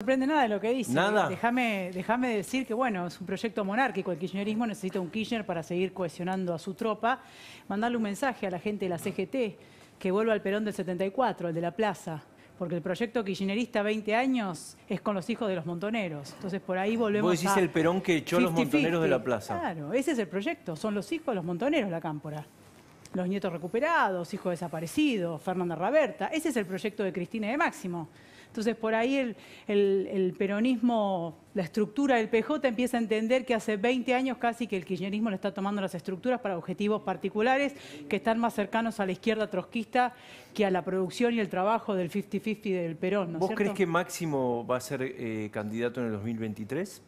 No sorprende nada de lo que dice. Nada. Déjame, decir que, bueno, es un proyecto monárquico. El kirchnerismo necesita un Kirchner para seguir cohesionando a su tropa. Mandarle un mensaje a la gente de la CGT que vuelva al Perón del 74, el de la plaza. Porque el proyecto kirchnerista 20 años es con los hijos de los montoneros. Entonces por ahí volvemos a... Vos decís el Perón que echó a los montoneros de la plaza. Claro, ese es el proyecto. Son los hijos de los montoneros la cámpora los nietos recuperados, hijos desaparecidos, Fernanda Raberta. Ese es el proyecto de Cristina y de Máximo. Entonces, por ahí el, peronismo, la estructura del PJ empieza a entender que hace 20 años casi que el kirchnerismo le está tomando las estructuras para objetivos particulares que están más cercanos a la izquierda trotskista que a la producción y el trabajo del 50-50 del Perón. ¿Vos crees que Máximo va a ser eh, candidato en el 2023?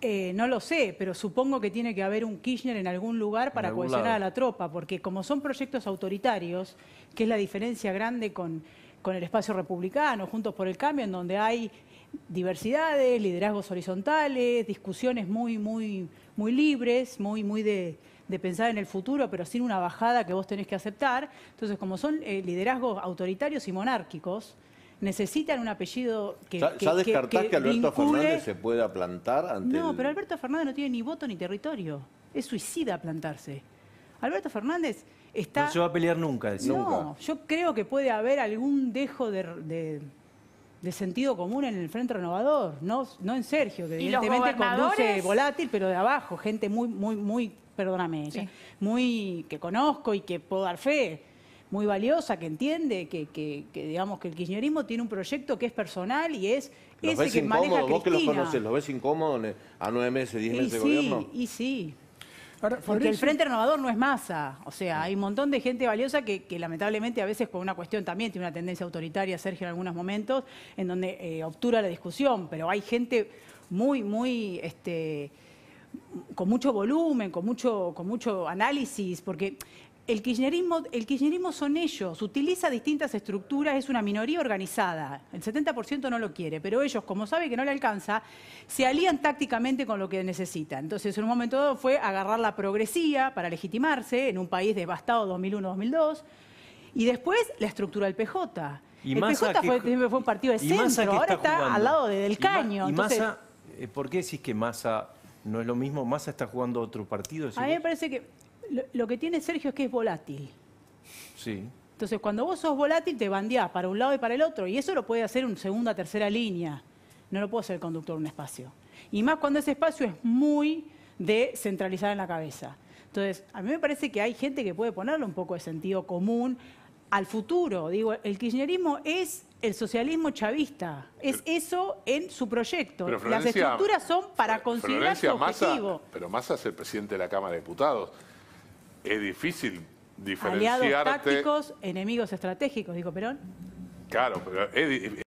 Eh, no lo sé, pero supongo que tiene que haber un Kirchner en algún lugar para cohesionar a la tropa, porque como son proyectos autoritarios, que es la diferencia grande con con el espacio republicano, Juntos por el Cambio, en donde hay diversidades, liderazgos horizontales, discusiones muy, muy, muy libres, muy, muy de, pensar en el futuro, pero sin una bajada que vos tenés que aceptar. Entonces, como son eh, liderazgos autoritarios y monárquicos, necesitan un apellido que. ¿Ya, que, Alberto Fernández se pueda plantar ante.? No, pero Alberto Fernández no tiene ni voto ni territorio. Es suicida plantarse. Alberto Fernández está... No se va a pelear nunca, decir. No, yo creo que puede haber algún dejo de, sentido común en el Frente Renovador, no, no en Sergio, que evidentemente conduce volátil, pero de abajo, gente muy, muy, muy, perdóname, eh, muy que conozco y que puedo dar fe muy valiosa, que entiende que, que, que, digamos que el kirchnerismo tiene un proyecto que es personal y es ese que maneja Cristina. Vos que los conoces, ¿los ves incómodos a nueve meses, diez meses gobierno? Y sí, porque el Frente Renovador no es masa. O sea, hay un montón de gente valiosa que, lamentablemente a veces con una cuestión también tiene una tendencia autoritaria, Sergio, en algunos momentos, en donde eh, obtura la discusión, pero hay gente muy, muy... Este, con mucho volumen, con mucho, con mucho análisis, porque el kirchnerismo, son ellos, utiliza distintas estructuras, es una minoría organizada. El 70% no lo quiere, pero ellos, como sabe que no le alcanza, se alían tácticamente con lo que necesita. Entonces, en un momento dado fue agarrar la progresía para legitimarse en un país devastado 2001-2002, y después la estructura del PJ. el PJ fue, un partido de centro, ahora está al lado del caño. Y Massa, eh, ¿Por qué decís que Massa no es lo mismo? Massa está jugando otro partido. A mí me parece que lo, que tiene Sergio es que es volátil. Sí. Entonces, cuando vos sos volátil, te bandeás para un lado y para el otro. Y eso lo puede hacer una segunda, tercera línea. No lo puede hacer el conductor de un espacio. Y más cuando ese espacio es muy de centralizar en la cabeza. Entonces, a mí me parece que hay gente que puede ponerle un poco de sentido común al futuro. Digo, el kirchnerismo es el socialismo chavista. Es eso en su proyecto. Las estructuras son para considerar su objetivo. pero Massa es el presidente de la Cámara de Diputados es difícil diferenciarte... Aliados tácticos, enemigos estratégicos, dijo Perón. Claro, pero es,